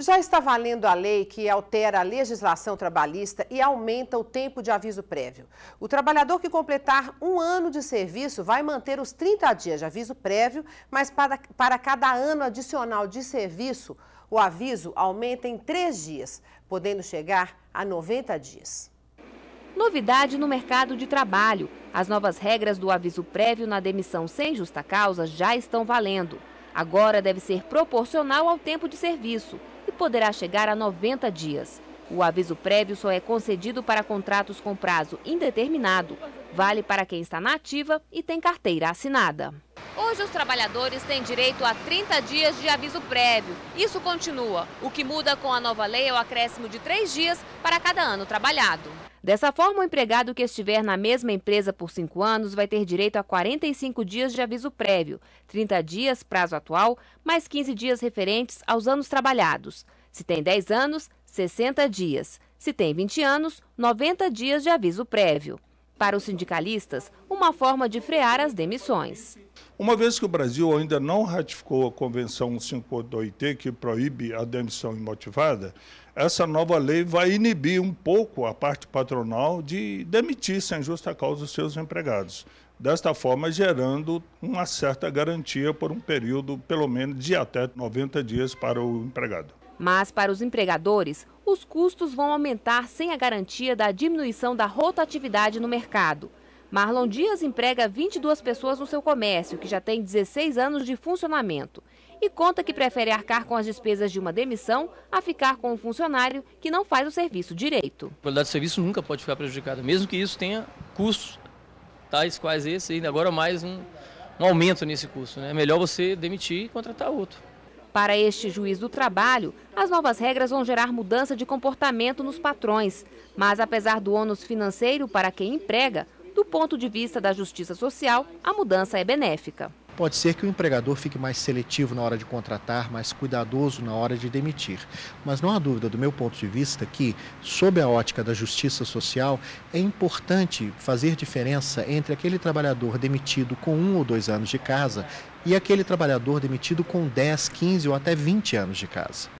Já está valendo a lei que altera a legislação trabalhista e aumenta o tempo de aviso prévio. O trabalhador que completar um ano de serviço vai manter os 30 dias de aviso prévio, mas para, para cada ano adicional de serviço, o aviso aumenta em 3 dias, podendo chegar a 90 dias. Novidade no mercado de trabalho. As novas regras do aviso prévio na demissão sem justa causa já estão valendo. Agora deve ser proporcional ao tempo de serviço poderá chegar a 90 dias. O aviso prévio só é concedido para contratos com prazo indeterminado. Vale para quem está na ativa e tem carteira assinada. Hoje os trabalhadores têm direito a 30 dias de aviso prévio. Isso continua. O que muda com a nova lei é o acréscimo de três dias para cada ano trabalhado. Dessa forma, o empregado que estiver na mesma empresa por cinco anos vai ter direito a 45 dias de aviso prévio, 30 dias prazo atual, mais 15 dias referentes aos anos trabalhados. Se tem 10 anos, 60 dias. Se tem 20 anos, 90 dias de aviso prévio. Para os sindicalistas, uma forma de frear as demissões. Uma vez que o Brasil ainda não ratificou a Convenção 152T, que proíbe a demissão imotivada, essa nova lei vai inibir um pouco a parte patronal de demitir sem justa causa os seus empregados. Desta forma, gerando uma certa garantia por um período, pelo menos, de até 90 dias para o empregado. Mas, para os empregadores, os custos vão aumentar sem a garantia da diminuição da rotatividade no mercado. Marlon Dias emprega 22 pessoas no seu comércio, que já tem 16 anos de funcionamento, e conta que prefere arcar com as despesas de uma demissão a ficar com um funcionário que não faz o serviço direito. A qualidade do serviço nunca pode ficar prejudicada, mesmo que isso tenha custos tais quais esse, e agora mais um, um aumento nesse custo. Né? É melhor você demitir e contratar outro. Para este juiz do trabalho, as novas regras vão gerar mudança de comportamento nos patrões. Mas, apesar do ônus financeiro para quem emprega, do ponto de vista da justiça social, a mudança é benéfica. Pode ser que o empregador fique mais seletivo na hora de contratar, mais cuidadoso na hora de demitir. Mas não há dúvida, do meu ponto de vista, que, sob a ótica da justiça social, é importante fazer diferença entre aquele trabalhador demitido com um ou dois anos de casa e aquele trabalhador demitido com 10, 15 ou até 20 anos de casa.